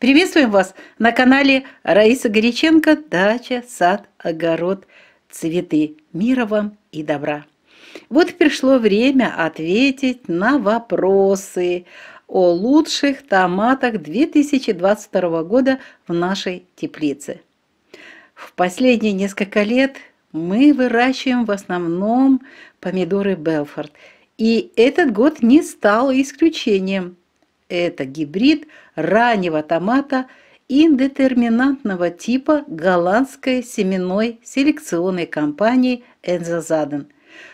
Приветствуем вас на канале Раиса Горяченко «Дача, сад, огород, цветы». Мира вам и добра! Вот пришло время ответить на вопросы о лучших томатах 2022 года в нашей теплице. В последние несколько лет мы выращиваем в основном помидоры Белфорд. И этот год не стал исключением – это гибрид раннего томата индетерминантного типа голландской семенной селекционной компании «Энзазаден».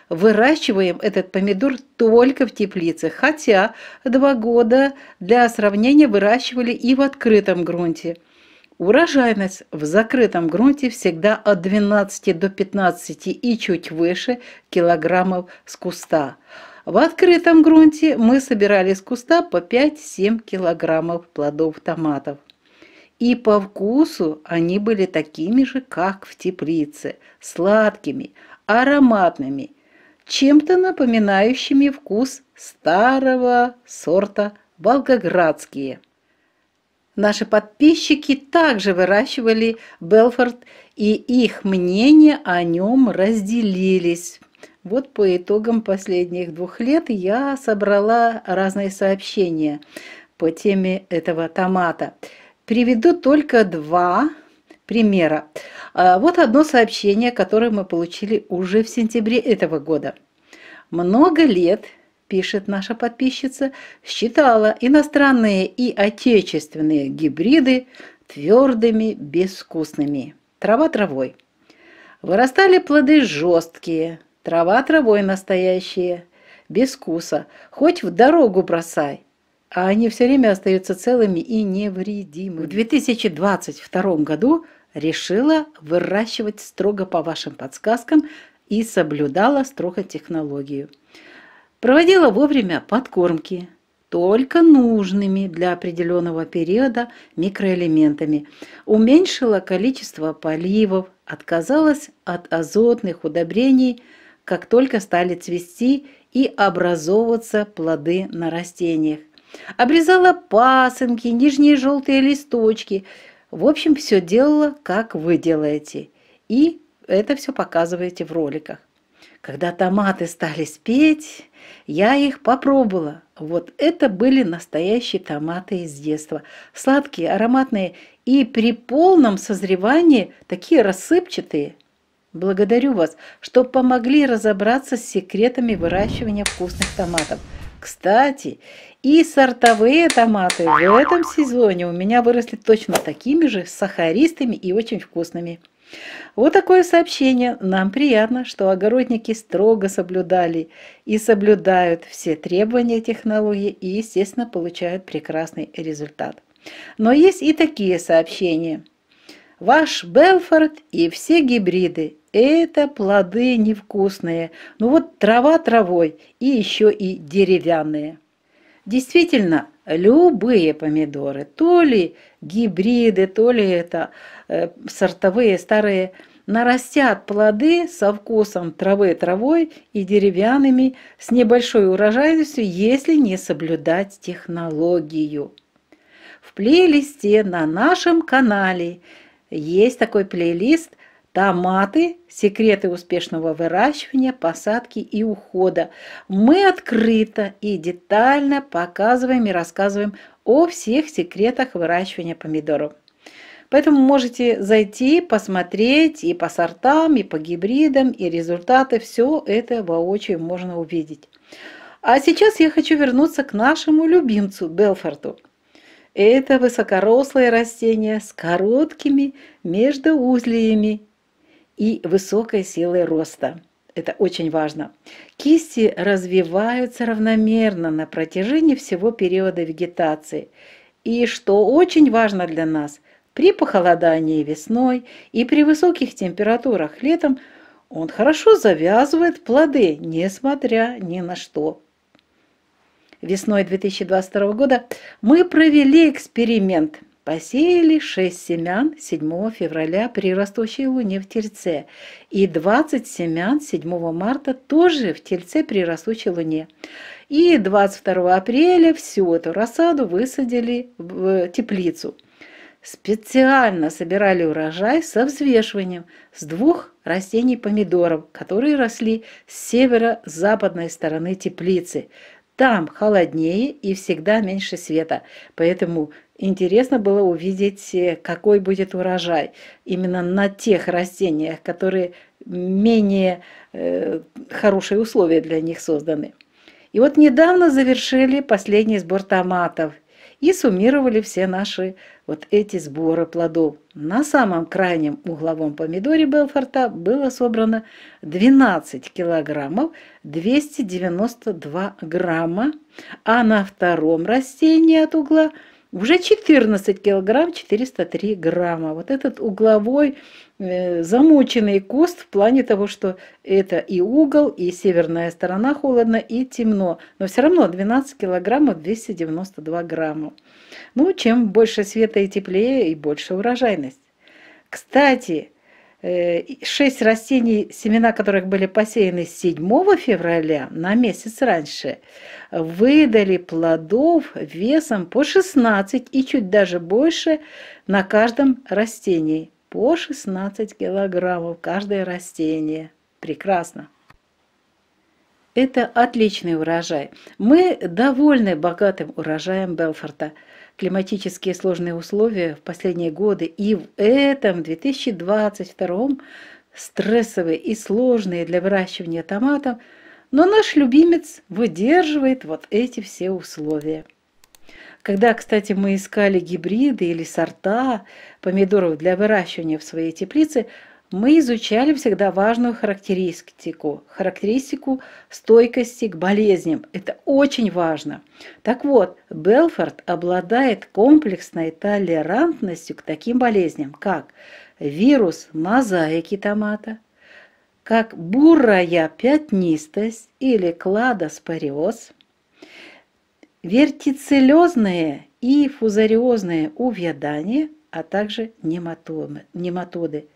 Выращиваем этот помидор только в теплице, хотя два года для сравнения выращивали и в открытом грунте. Урожайность в закрытом грунте всегда от 12 до 15 и чуть выше килограммов с куста – в открытом грунте мы собирали с куста по 5-7 килограммов плодов томатов. И по вкусу они были такими же, как в теплице, сладкими, ароматными, чем-то напоминающими вкус старого сорта волгоградские. Наши подписчики также выращивали Белфорд, и их мнения о нем разделились. Вот по итогам последних двух лет я собрала разные сообщения по теме этого томата. Приведу только два примера. А, вот одно сообщение, которое мы получили уже в сентябре этого года. Много лет пишет наша подписчица, считала иностранные и отечественные гибриды твердыми, безвкусными. Трава травой. Вырастали плоды жесткие, Трава травой настоящая, без вкуса, хоть в дорогу бросай. А они все время остаются целыми и невредимыми. В 2022 году решила выращивать строго по вашим подсказкам и соблюдала строго технологию. Проводила вовремя подкормки, только нужными для определенного периода микроэлементами. Уменьшила количество поливов, отказалась от азотных удобрений – как только стали цвести и образовываться плоды на растениях. Обрезала пасынки, нижние желтые листочки. В общем, все делала, как вы делаете. И это все показываете в роликах. Когда томаты стали спеть, я их попробовала. Вот это были настоящие томаты из детства. Сладкие, ароматные и при полном созревании такие рассыпчатые – Благодарю вас, что помогли разобраться с секретами выращивания вкусных томатов. Кстати, и сортовые томаты в этом сезоне у меня выросли точно такими же, сахаристыми и очень вкусными. Вот такое сообщение. Нам приятно, что огородники строго соблюдали и соблюдают все требования технологии и, естественно, получают прекрасный результат. Но есть и такие сообщения – Ваш Белфорд и все гибриды – это плоды невкусные, ну вот трава травой и еще и деревянные. Действительно, любые помидоры, то ли гибриды, то ли это э, сортовые старые, нарастят плоды со вкусом травы травой и деревянными с небольшой урожайностью, если не соблюдать технологию. В плейлисте на нашем канале – есть такой плейлист «Томаты. Секреты успешного выращивания, посадки и ухода». Мы открыто и детально показываем и рассказываем о всех секретах выращивания помидоров. Поэтому можете зайти, посмотреть и по сортам, и по гибридам, и результаты. Все это воочию можно увидеть. А сейчас я хочу вернуться к нашему любимцу Белфорту – это высокорослое растение с короткими междуузлиями и высокой силой роста. Это очень важно. Кисти развиваются равномерно на протяжении всего периода вегетации. И что очень важно для нас, при похолодании весной и при высоких температурах летом он хорошо завязывает плоды, несмотря ни на что весной 2022 года мы провели эксперимент. Посеяли 6 семян 7 февраля при растущей луне в Тельце и 20 семян 7 марта тоже в Тельце при растущей луне. И 22 апреля всю эту рассаду высадили в э, теплицу. Специально собирали урожай со взвешиванием с двух растений помидоров, которые росли с северо-западной стороны теплицы – там холоднее и всегда меньше света. Поэтому интересно было увидеть, э, какой будет урожай именно на тех растениях, которые менее э, хорошие условия для них созданы. И вот недавно завершили последний сбор томатов – и суммировали все наши вот эти сборы плодов. На самом крайнем угловом помидоре Белфорта было собрано 12 килограммов 292 грамма, а на втором растении от угла – уже 14 килограмм 403 грамма. Вот этот угловой э, замученный кост в плане того, что это и угол, и северная сторона холодно, и темно. Но все равно 12 килограммов 292 грамма. Ну, чем больше света и теплее, и больше урожайность. Кстати, 6 э, растений, семена которых были посеяны 7 февраля, на месяц раньше, выдали плодов весом по 16 и чуть даже больше на каждом растении. По 16 килограммов каждое растение. Прекрасно. Это отличный урожай. Мы довольны богатым урожаем Белфорта – климатические сложные условия в последние годы, и в этом 2022 стрессовые и сложные для выращивания томатов, но наш любимец выдерживает вот эти все условия. Когда, кстати, мы искали гибриды или сорта помидоров для выращивания в своей теплице, мы изучали всегда важную характеристику, характеристику стойкости к болезням. Это очень важно. Так вот, Белфорд обладает комплексной толерантностью к таким болезням, как вирус мозаики томата, как бурая пятнистость или кладоспориоз, вертицелезные и фузариозные увядания, а также нематоды.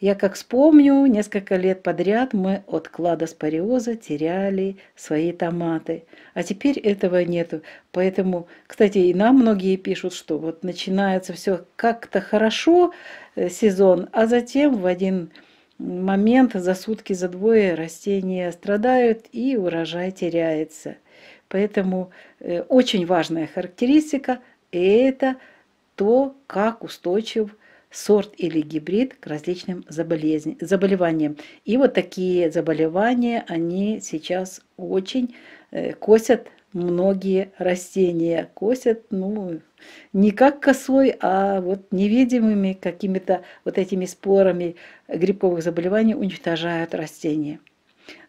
Я как вспомню, несколько лет подряд мы от кладоспориоза теряли свои томаты. А теперь этого нету. Поэтому, кстати, и нам многие пишут, что вот начинается все как-то хорошо э, сезон, а затем в один момент за сутки, за двое растения страдают и урожай теряется. Поэтому э, очень важная характеристика – это то, как устойчив урожай сорт или гибрид к различным заболеваниям. И вот такие заболевания, они сейчас очень э, косят многие растения, косят, ну, не как косой, а вот невидимыми какими-то вот этими спорами грибковых заболеваний уничтожают растения.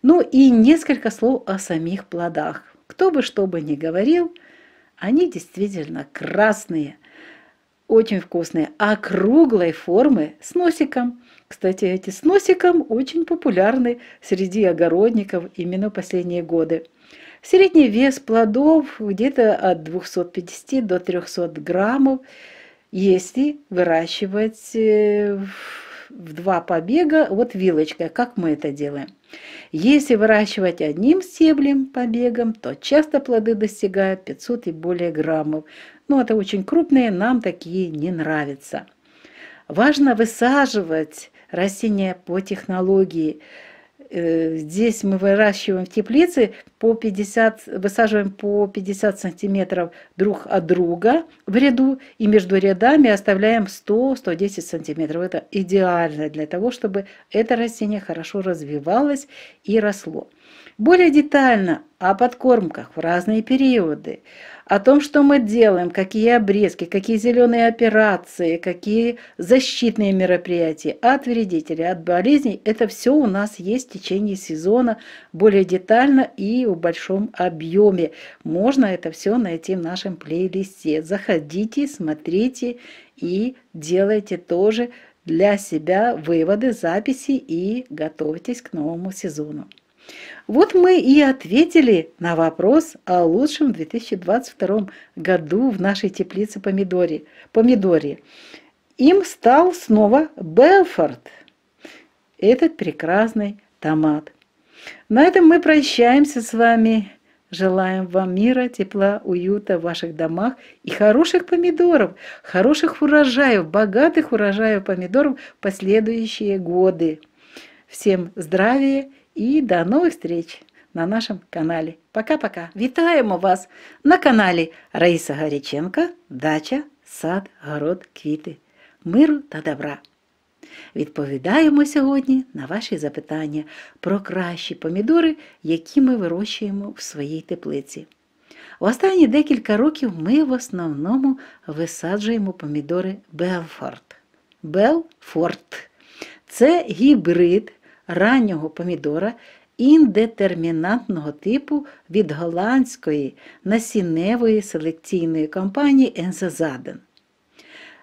Ну и несколько слов о самих плодах. Кто бы что бы ни говорил, они действительно красные – очень вкусные, округлой формы с носиком. Кстати, эти с носиком очень популярны среди огородников именно последние годы. Средний вес плодов где-то от 250 до 300 граммов, если выращивать э, в два побега вот вилочкой, как мы это делаем. Если выращивать одним стеблем побегом, то часто плоды достигают 500 и более граммов. Ну, это а очень крупные, нам такие не нравятся. Важно высаживать растения по технологии. Э, здесь мы выращиваем в теплице, по 50, высаживаем по 50 сантиметров друг от друга в ряду, и между рядами оставляем 100-110 сантиметров. Это идеально для того, чтобы это растение хорошо развивалось и росло. Более детально о подкормках в разные периоды, о том, что мы делаем, какие обрезки, какие зеленые операции, какие защитные мероприятия от вредителей, от болезней. Это все у нас есть в течение сезона более детально и в большом объеме. Можно это все найти в нашем плейлисте. Заходите, смотрите и делайте тоже для себя выводы, записи и готовьтесь к новому сезону. Вот мы и ответили на вопрос о лучшем 2022 году в нашей теплице помидоре. помидоре. Им стал снова Белфорд, этот прекрасный томат. На этом мы прощаемся с вами. Желаем вам мира, тепла, уюта в ваших домах и хороших помидоров, хороших урожаев, богатых урожаев помидоров в последующие годы. Всем здравия І до нових встреч на нашому каналі. Пока-пока. Вітаємо вас на каналі Раїса Гаріченка, Дача, Сад, Город, Квіти, Миру та добра. Відповідаємо сьогодні на ваші запитання про кращі помідори, які ми вирощуємо в своїй теплиці. В останні декілька років ми в основному висаджуємо помідори Белфорд. Белфорд це гібрид раннього помідора індетермінантного типу від голландської насінневої селекційної компанії Ензазаден.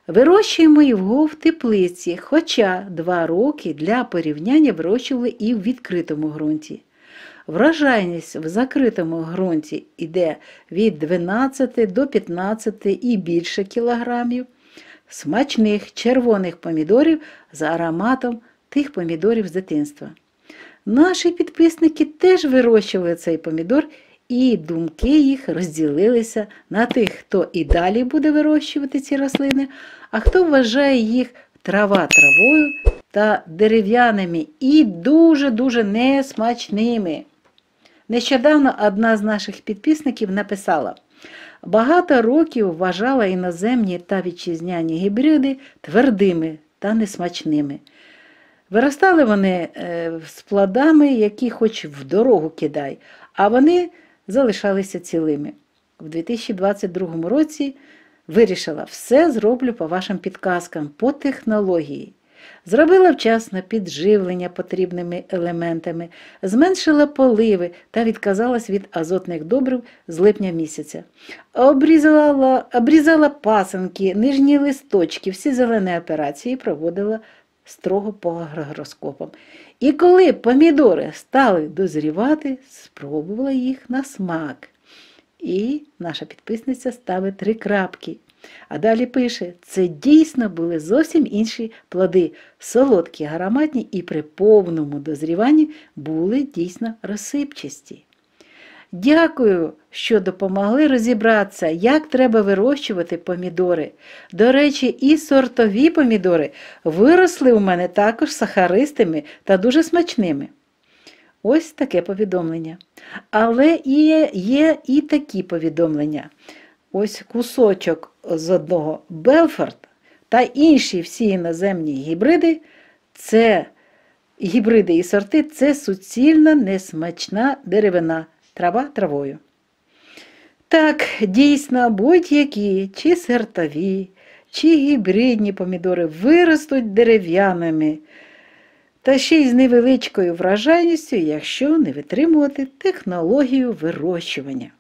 Вирощуємо його в теплиці, хоча два роки для порівняння вирощували і в відкритому ґрунті. Вражайність в закритому ґрунті йде від 12 до 15 і більше кілограмів, смачних червоних помідорів за ароматом тих помідорів з дитинства. Наші підписники теж вирощували цей помідор, і думки їх розділилися на тих, хто і далі буде вирощувати ці рослини, а хто вважає їх трава травою та дерев'яними і дуже-дуже несмачними. Нещодавно одна з наших підписників написала: багато років вважала іноземні та вітчизняні гібриди твердими та несмачними. Виростали вони е, з плодами, які хоч в дорогу кидай, а вони залишалися цілими. У 2022 році вирішила, все зроблю по вашим підказкам, по технології. Зробила вчасне підживлення потрібними елементами, зменшила поливи та відказалась від азотних добрив з липня місяця. Обрізала обрізала пасанки, нижні листочки, всі зелені операції проводила строго по агрогороскопам. І коли помідори стали дозрівати, спробувала їх на смак. І наша підписниця ставить три крапки. А далі пише: це дійсно були зовсім інші плоди, солодкі, гароматні і при повному дозріванні були дійсно розсипчасті. Дякую, що допомогли розібратися, як треба вирощувати помідори. До речі, і сортові помідори виросли у мене також сахаристими та дуже смачними. Ось таке повідомлення. Але і є і такі повідомлення. Ось кусочок з одного Белфорд та інші всі іноземні гібриди це гібриди і сорти це суцільна несмачна деревина трава травою. Так, дійсно, будь-які чи сертові, чи гібридні помідори виростуть дерев'яними, та ще й з невеличкою вражайністю, якщо не витримувати технологію вирощування.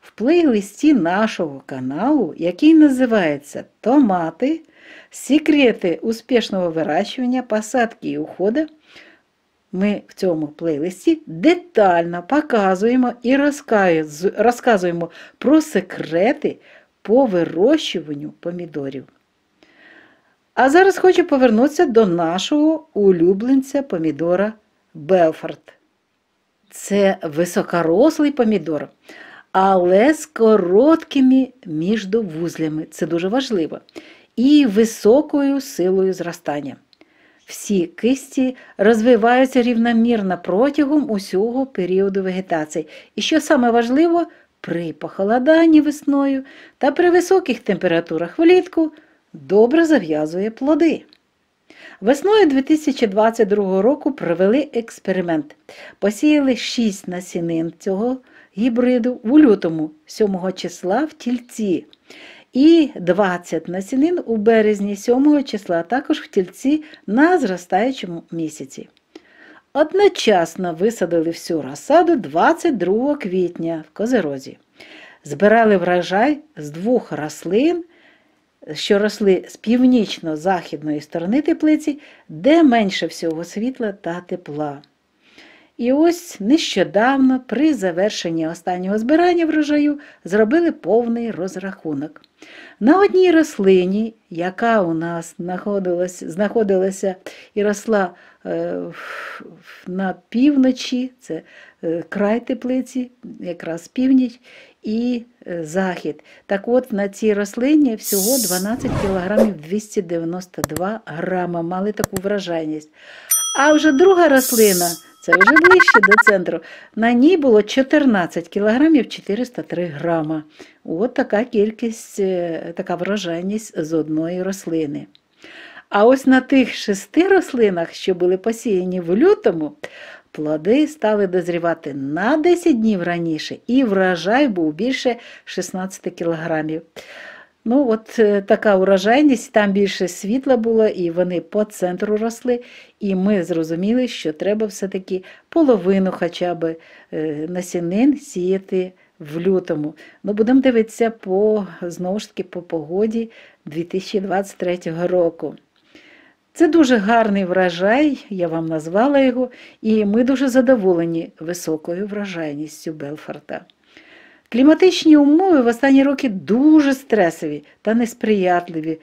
В плейлисті нашого каналу, який називається Томати, секрети успішного вирощування, посадки і уходу, ми в цьому плейлисті детально показуємо і розказуємо про секрети по вирощуванню помідорів. А зараз хочу повернутися до нашого улюбленця помідора Белфорд. Це високорослий помідор, але з короткими міждовузлями. Це дуже важливо. І високою силою зростання всі кисті розвиваються рівномірно протягом усього періоду вегетації. І що саме важливо, при похолоданні весною та при високих температурах влітку добре зав'язує плоди. Весною 2022 року провели експеримент. Посіяли 6 насінин цього гібриду у лютому, 7 числа в тільці і 20 насінин у березні 7 числа, також в тільці на зростаючому місяці. Одночасно висадили всю розсаду 22 квітня в Козерозі. Збирали врожай з двох рослин, що росли з північно-західної сторони теплиці, де менше всього світла та тепла. І ось нещодавно при завершенні останнього збирання врожаю зробили повний розрахунок. На одній рослині, яка у нас знаходилася знаходилася і росла е, на півночі, це е, край теплиці, якраз північ і е, захід. Так от на цій рослині всього 12 кілограмів 292 грама, мали таку вражайність. А вже друга рослина це вже ближче до центру. На ній було 14 кілограмів 403 грама. От така кількість, е, така врожайність з одної рослини. А ось на тих шести рослинах, що були посіяні в лютому, плоди стали дозрівати на 10 днів раніше, і врожай був більше 16 кілограмів. Ну, от е, така урожайність, там більше світла було, і вони по центру росли. І ми зрозуміли, що треба все-таки половину хоча б е, насінин сіяти в лютому. Ну, Будемо дивитися по знову ж таки по погоді 2023 року. Це дуже гарний врожай, я вам назвала його, і ми дуже задоволені високою врожайністю Белфорта. Кліматичні умови в останні роки дуже стресові та несприятливі,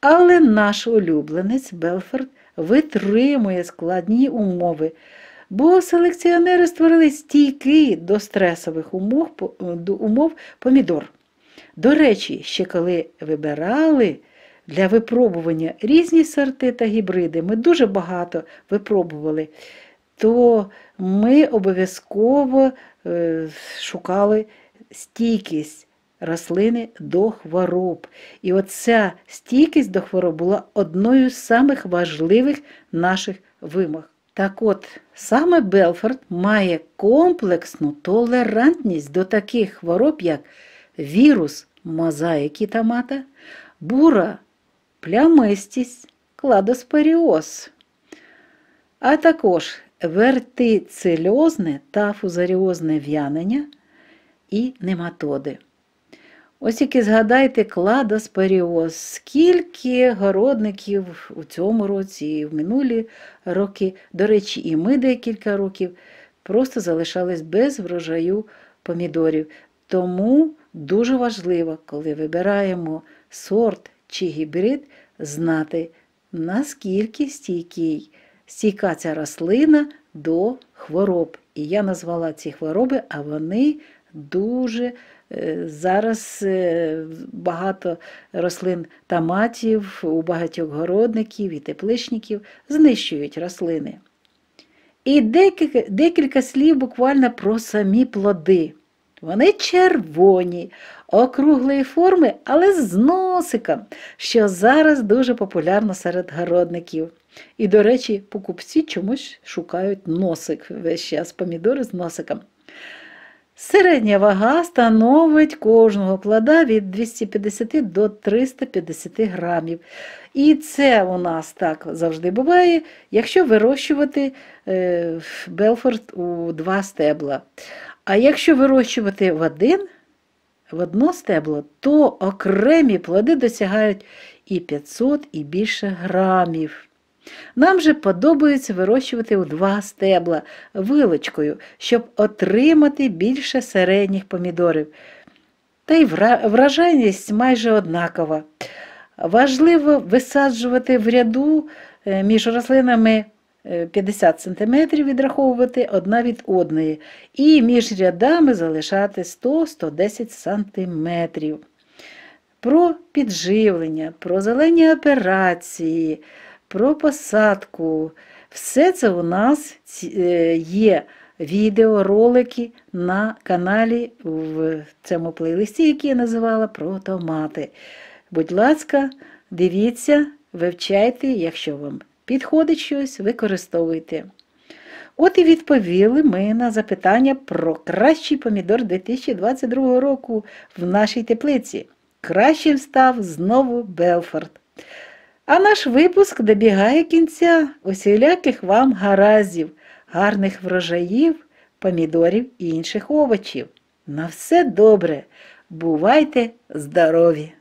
але наш улюбленець Белфорд витримує складні умови, бо селекціонери створили стійкий до стресових умов, до умов помідор. До речі, ще коли вибирали для випробування різні сорти та гібриди, ми дуже багато випробували, то ми обов'язково е, шукали стійкість рослини до хвороб. І оця стійкість до хвороб була одною з самих важливих наших вимог. Так от, саме Белфорд має комплексну толерантність до таких хвороб, як вірус мозаїки томата, бура, плямистість, кладоспоріоз, а також вертицельозне та фузаріозне в'янення і нематоди. Ось тільки згадайте кладоспоріоз, скільки городників у цьому році і в минулі роки, до речі, і ми декілька років просто залишались без врожаю помідорів. Тому дуже важливо, коли вибираємо сорт чи гібрид, знати, наскільки стійкий, стійка ця рослина до хвороб. І я назвала ці хвороби, а вони дуже. Е, зараз е, багато рослин та у багатьох городників і тепличників знищують рослини. І декілька, декілька слів буквально про самі плоди. Вони червоні, округлої форми, але з носиком, що зараз дуже популярно серед городників. І, до речі, покупці чомусь шукають носик весь час помідори з носиком. Середня вага становить кожного плода від 250 до 350 грамів. І це у нас так завжди буває, якщо вирощувати е, Белфорд у два стебла. А якщо вирощувати в один, в одно стебло, то окремі плоди досягають і 500, і більше грамів. Нам же подобається вирощувати у два стебла вилочкою, щоб отримати більше середніх помідорів. Та й вражайність майже однакова. Важливо висаджувати в ряду е, між рослинами 50 е, см відраховувати одна від одної, і між рядами залишати 100-110 см. Про підживлення, про зелені операції про посадку. Все це у нас е, є відеоролики на каналі в цьому плейлисті, який я називала про томати. Будь ласка, дивіться, вивчайте, якщо вам підходить щось, використовуйте. От і відповіли ми на запитання про кращий помідор 2022 року в нашій теплиці. Кращим став знову Белфорд. А наш випуск добігає кінця усіляких вам гаразів, гарних врожаїв, помідорів і інших овочів. На все добре! Бувайте здорові!